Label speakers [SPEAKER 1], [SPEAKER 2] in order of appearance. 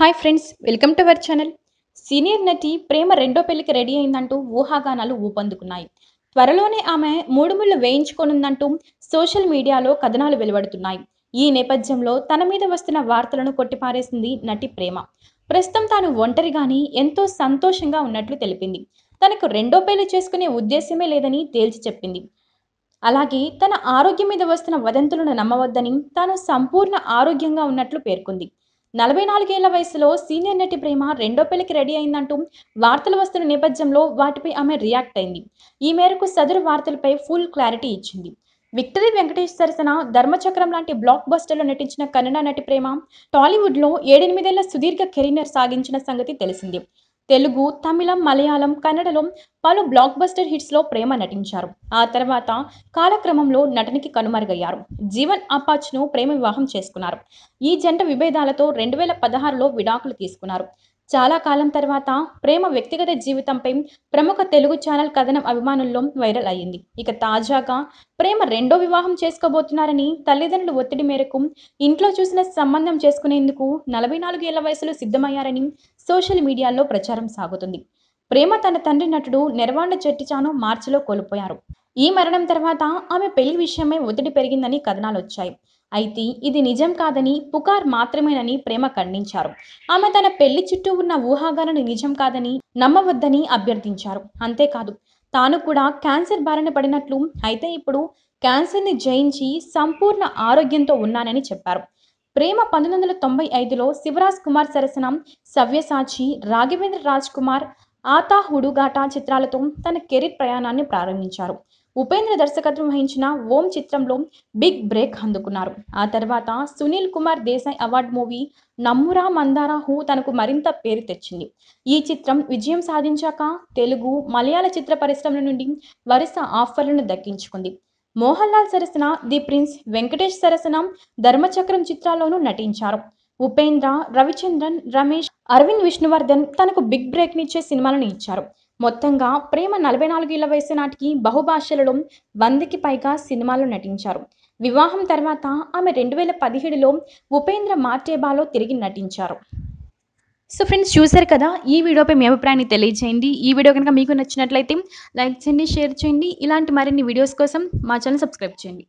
[SPEAKER 1] hi friends welcome to our channel senior నటి ప్రేమ రెండో పెళ్లికి రెడీ అయిందంటూ ఊహాగానాలు ఊపందుకున్నాయి త్వరలోనే ఆమె మూడు ముళ్ళు వేయించుకోనుందంటూ సోషల్ మీడియాలో కథనాలు వెలువడుతున్నాయి ఈ నేపథ్యంలో తన మీద వస్తున్న వార్తలను కొట్టిపారేసింది నటి ప్రేమ ప్రస్తుతం తాను ఒంటరిగాని ఎంతో సంతోషంగా ఉన్నట్లు తెలిపింది తనకు రెండో పెళ్లి చేసుకునే ఉద్దేశమే లేదని తేల్చి చెప్పింది అలాగే తన ఆరోగ్యం మీద వస్తున్న వదంతులను నమ్మవద్దని తాను సంపూర్ణ ఆరోగ్యంగా ఉన్నట్లు పేర్కొంది నలభై నాలుగేళ్ల వయసులో సీనియర్ నటి ప్రేమ రెండో పెళ్లికి రెడీ అయిందంటూ వార్తలు వస్తున్న నేపథ్యంలో వాటిపై ఆమె రియాక్ట్ అయింది ఈ మేరకు సదరు వార్తలపై ఫుల్ క్లారిటీ ఇచ్చింది విక్టరీ వెంకటేష్ సరసన ధర్మచక్రం లాంటి బ్లాక్ బస్టర్లో నటించిన కన్నడ నటి ప్రేమ టాలీవుడ్లో ఏడెనిమిదేళ్ల సుదీర్ఘ కెరీనర్ సాగించిన సంగతి తెలిసిందే తెలుగు తమిళం మలయాళం కన్నడలో పలు బ్లాక్ బస్టర్ హిట్స్లో ప్రేమ నటించారు ఆ తర్వాత కాలక్రమంలో నటనకి కనుమరుగయ్యారు జీవన్ అపాచ్ను ప్రేమ వివాహం చేసుకున్నారు ఈ జంట విభేదాలతో రెండు వేల పదహారులో విడాకులు తీసుకున్నారు చాలా కాలం తర్వాత ప్రేమ వ్యక్తిగత జీవితంపై ప్రముఖ తెలుగు ఛానల్ కథనం అభిమానుల్లో వైరల్ అయ్యింది ఇక తాజాగా ప్రేమ రెండో వివాహం చేసుకోబోతున్నారని తల్లిదండ్రుల ఒత్తిడి మేరకు ఇంట్లో చూసిన సంబంధం చేసుకునేందుకు నలభై నాలుగు ఏళ్ల వయసులో సిద్ధమయ్యారని సోషల్ మీడియాలో ప్రచారం సాగుతుంది ప్రేమ తన తండ్రి నటుడు నిర్వాణ చెట్టిచాను మార్చిలో కోల్పోయారు ఈ మరణం తర్వాత ఆమె పెళ్లి విషయమై ఒత్తిడి పెరిగిందని కథనాలు వచ్చాయి అయితే ఇది నిజం కాదని పుకార్ మాత్రమేనని ప్రేమ ఖండించారు ఆమె తన పెళ్లి చుట్టూ ఉన్న ఊహాగానాలు నిజం కాదని నమ్మవద్దని అభ్యర్థించారు అంతేకాదు తాను కూడా క్యాన్సర్ బారిన పడినట్లు అయితే ఇప్పుడు క్యాన్సర్ని జయించి సంపూర్ణ ఆరోగ్యంతో ఉన్నానని చెప్పారు ప్రేమ పంతొమ్మిది వందల తొంభై ఐదులో శివరాజ్ కుమార్ సరసన సవ్యసాచి రాఘవేంద్ర రాజ్ కుమార్ ఆతా హుడుగాటా చిత్రాలతో తన కెరీర్ ప్రయాణాన్ని ప్రారంభించారు ఉపేంద్ర దర్శకత్వం వహించిన ఓం చిత్రంలో బిగ్ బ్రేక్ అందుకున్నారు ఆ తర్వాత సునీల్ కుమార్ దేశాయ్ అవార్డ్ మూవీ నమ్మురా మందారా హూ తనకు మరింత పేరు తెచ్చింది ఈ చిత్రం విజయం సాధించాక తెలుగు మలయాళ చిత్ర పరిశ్రమల నుండి వరుస ఆఫర్లను దక్కించుకుంది మోహన్ లాల్ సరసన ది ప్రిన్స్ వెంకటేష్ సరసన ధర్మచక్రం చిత్రాల్లోనూ నటించారు ఉపేంద్ర రవిచంద్రన్ రమేష్ అరవింద్ విష్ణువర్ధన్ తనకు బిగ్ బ్రేక్ నిచ్చే సినిమాలను ఇచ్చారు మొత్తంగా ప్రేమ నలభై నాలుగు ఏళ్ల వయసు నాటికి బహుభాషలలో వందకి పైగా సినిమాలు నటించారు వివాహం తర్వాత ఆమె రెండు వేల పదిహేడులో ఉపేంద్ర మార్టేబాలో తిరిగి నటించారు సో ఫ్రెండ్స్ చూశారు కదా ఈ వీడియోపై మీ అభిప్రాయాన్ని తెలియజేయండి ఈ వీడియో కనుక మీకు నచ్చినట్లయితే లైక్ చేయండి షేర్ చేయండి ఇలాంటి మరిన్ని వీడియోస్ కోసం మా ఛానల్ సబ్స్క్రైబ్ చేయండి